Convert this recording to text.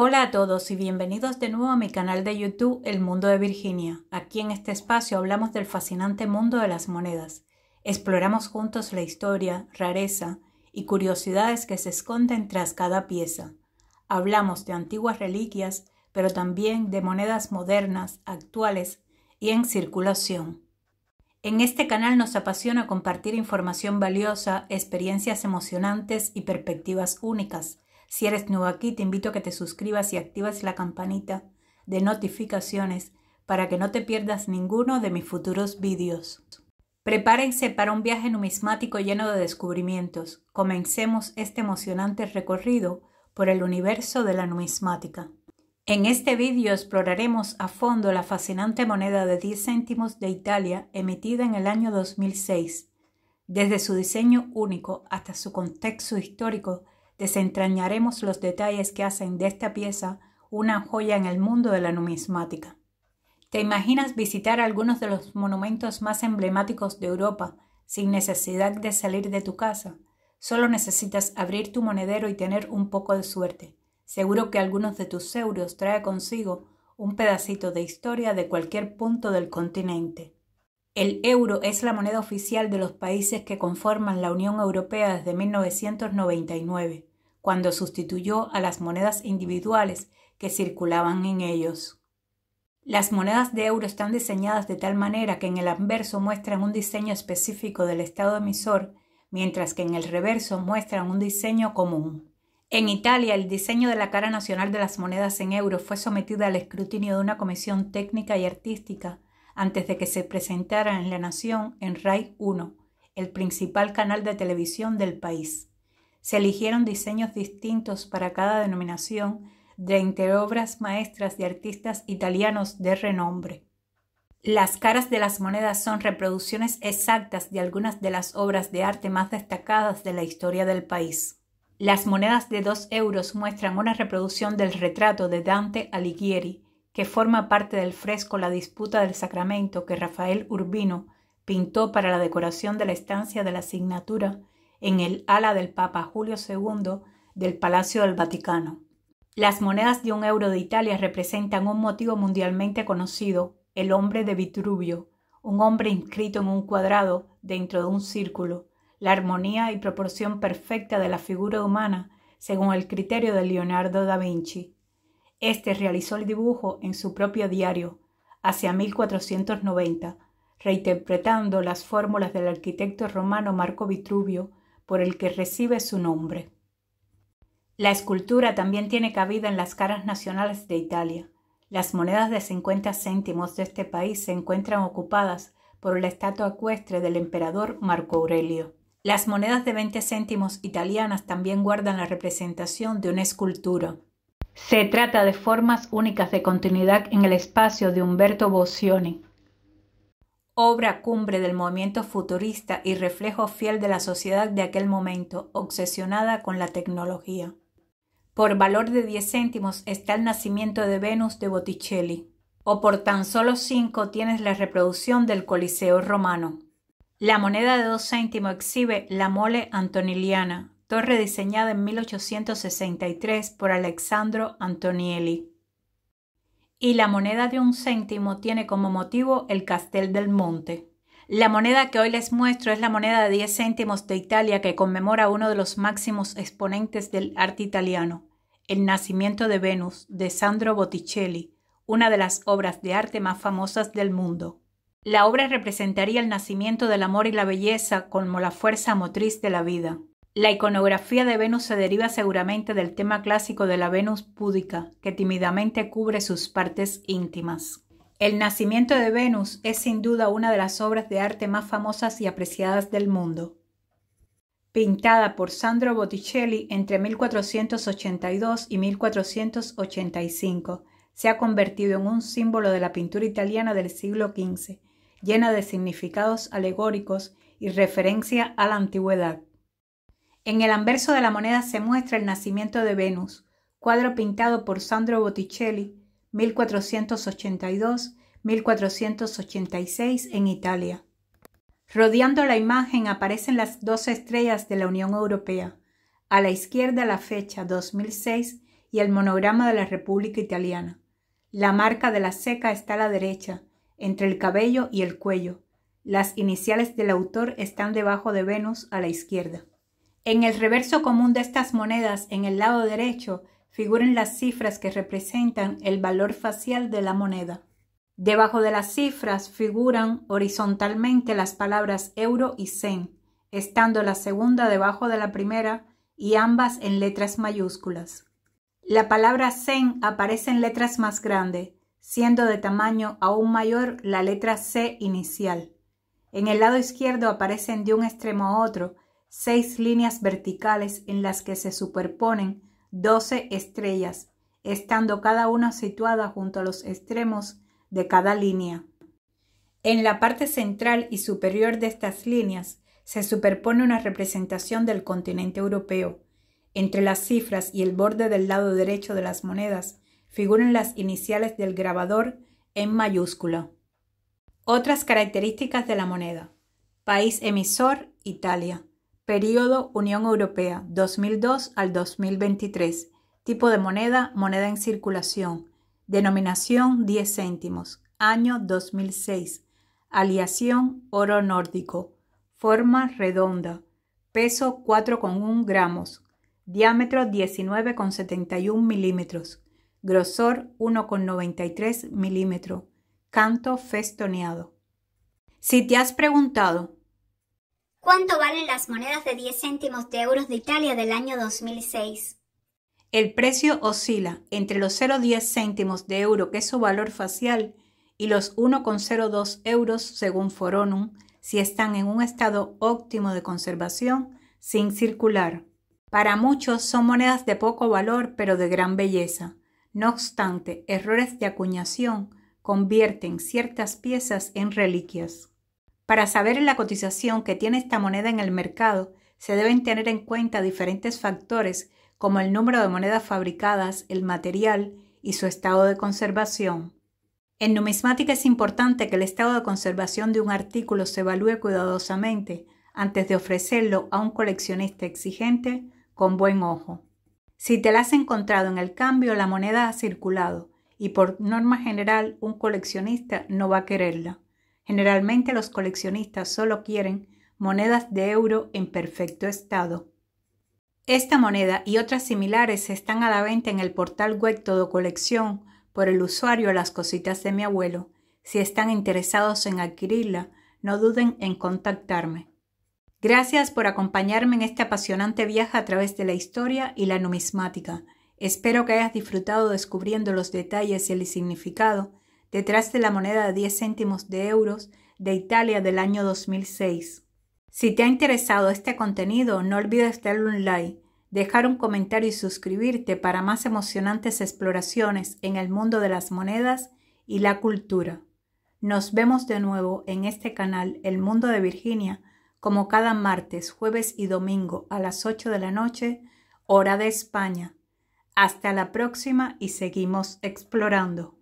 Hola a todos y bienvenidos de nuevo a mi canal de YouTube El Mundo de Virginia. Aquí en este espacio hablamos del fascinante mundo de las monedas. Exploramos juntos la historia, rareza y curiosidades que se esconden tras cada pieza. Hablamos de antiguas reliquias, pero también de monedas modernas, actuales y en circulación. En este canal nos apasiona compartir información valiosa, experiencias emocionantes y perspectivas únicas si eres nuevo aquí, te invito a que te suscribas y activas la campanita de notificaciones para que no te pierdas ninguno de mis futuros vídeos. Prepárense para un viaje numismático lleno de descubrimientos. Comencemos este emocionante recorrido por el universo de la numismática. En este vídeo exploraremos a fondo la fascinante moneda de 10 céntimos de Italia emitida en el año 2006. Desde su diseño único hasta su contexto histórico, desentrañaremos los detalles que hacen de esta pieza una joya en el mundo de la numismática. ¿Te imaginas visitar algunos de los monumentos más emblemáticos de Europa sin necesidad de salir de tu casa? Solo necesitas abrir tu monedero y tener un poco de suerte. Seguro que algunos de tus euros trae consigo un pedacito de historia de cualquier punto del continente. El euro es la moneda oficial de los países que conforman la Unión Europea desde 1999 cuando sustituyó a las monedas individuales que circulaban en ellos. Las monedas de euro están diseñadas de tal manera que en el anverso muestran un diseño específico del estado emisor, mientras que en el reverso muestran un diseño común. En Italia, el diseño de la cara nacional de las monedas en euro fue sometido al escrutinio de una comisión técnica y artística antes de que se presentara en La Nación en RAI 1, el principal canal de televisión del país. Se eligieron diseños distintos para cada denominación de entre obras maestras de artistas italianos de renombre. Las caras de las monedas son reproducciones exactas de algunas de las obras de arte más destacadas de la historia del país. Las monedas de dos euros muestran una reproducción del retrato de Dante Alighieri, que forma parte del fresco La disputa del sacramento que Rafael Urbino pintó para la decoración de la estancia de la asignatura en el ala del Papa Julio II del Palacio del Vaticano. Las monedas de un euro de Italia representan un motivo mundialmente conocido, el hombre de Vitruvio, un hombre inscrito en un cuadrado dentro de un círculo, la armonía y proporción perfecta de la figura humana según el criterio de Leonardo da Vinci. Este realizó el dibujo en su propio diario, hacia 1490, reinterpretando las fórmulas del arquitecto romano Marco Vitruvio por el que recibe su nombre. La escultura también tiene cabida en las caras nacionales de Italia. Las monedas de 50 céntimos de este país se encuentran ocupadas por la estatua ecuestre del emperador Marco Aurelio. Las monedas de 20 céntimos italianas también guardan la representación de una escultura. Se trata de formas únicas de continuidad en el espacio de Umberto Boccioni, obra cumbre del movimiento futurista y reflejo fiel de la sociedad de aquel momento, obsesionada con la tecnología. Por valor de 10 céntimos está el nacimiento de Venus de Botticelli, o por tan solo 5 tienes la reproducción del Coliseo romano. La moneda de 2 céntimos exhibe la mole antoniliana, torre diseñada en 1863 por Alexandro Antonielli y la moneda de un céntimo tiene como motivo el Castel del Monte. La moneda que hoy les muestro es la moneda de 10 céntimos de Italia que conmemora uno de los máximos exponentes del arte italiano, el nacimiento de Venus de Sandro Botticelli, una de las obras de arte más famosas del mundo. La obra representaría el nacimiento del amor y la belleza como la fuerza motriz de la vida. La iconografía de Venus se deriva seguramente del tema clásico de la Venus púdica, que tímidamente cubre sus partes íntimas. El nacimiento de Venus es sin duda una de las obras de arte más famosas y apreciadas del mundo. Pintada por Sandro Botticelli entre 1482 y 1485, se ha convertido en un símbolo de la pintura italiana del siglo XV, llena de significados alegóricos y referencia a la antigüedad. En el anverso de la moneda se muestra el nacimiento de Venus, cuadro pintado por Sandro Botticelli, 1482-1486 en Italia. Rodeando la imagen aparecen las dos estrellas de la Unión Europea, a la izquierda la fecha 2006 y el monograma de la República Italiana. La marca de la seca está a la derecha, entre el cabello y el cuello. Las iniciales del autor están debajo de Venus a la izquierda. En el reverso común de estas monedas, en el lado derecho, figuran las cifras que representan el valor facial de la moneda. Debajo de las cifras figuran horizontalmente las palabras euro y cen, estando la segunda debajo de la primera y ambas en letras mayúsculas. La palabra cen aparece en letras más grandes, siendo de tamaño aún mayor la letra C inicial. En el lado izquierdo aparecen de un extremo a otro seis líneas verticales en las que se superponen doce estrellas, estando cada una situada junto a los extremos de cada línea. En la parte central y superior de estas líneas se superpone una representación del continente europeo. Entre las cifras y el borde del lado derecho de las monedas figuran las iniciales del grabador en mayúscula. Otras características de la moneda. País emisor, Italia. Período Unión Europea 2002 al 2023. Tipo de moneda, moneda en circulación. Denominación 10 céntimos. Año 2006. Aliación oro nórdico. Forma redonda. Peso 4,1 gramos. Diámetro 19,71 milímetros. Grosor 1,93 milímetro, Canto festoneado. Si te has preguntado ¿Cuánto valen las monedas de 10 céntimos de euros de Italia del año 2006? El precio oscila entre los 0,10 céntimos de euro, que es su valor facial, y los 1,02 euros según Foronum, si están en un estado óptimo de conservación, sin circular. Para muchos son monedas de poco valor, pero de gran belleza. No obstante, errores de acuñación convierten ciertas piezas en reliquias. Para saber la cotización que tiene esta moneda en el mercado, se deben tener en cuenta diferentes factores como el número de monedas fabricadas, el material y su estado de conservación. En numismática es importante que el estado de conservación de un artículo se evalúe cuidadosamente antes de ofrecerlo a un coleccionista exigente con buen ojo. Si te la has encontrado en el cambio, la moneda ha circulado y por norma general un coleccionista no va a quererla. Generalmente los coleccionistas solo quieren monedas de euro en perfecto estado. Esta moneda y otras similares están a la venta en el portal web Todo Colección por el usuario Las Cositas de mi abuelo. Si están interesados en adquirirla, no duden en contactarme. Gracias por acompañarme en este apasionante viaje a través de la historia y la numismática. Espero que hayas disfrutado descubriendo los detalles y el significado detrás de la moneda de 10 céntimos de euros de Italia del año 2006. Si te ha interesado este contenido, no olvides darle un like, dejar un comentario y suscribirte para más emocionantes exploraciones en el mundo de las monedas y la cultura. Nos vemos de nuevo en este canal El Mundo de Virginia, como cada martes, jueves y domingo a las 8 de la noche, hora de España. Hasta la próxima y seguimos explorando.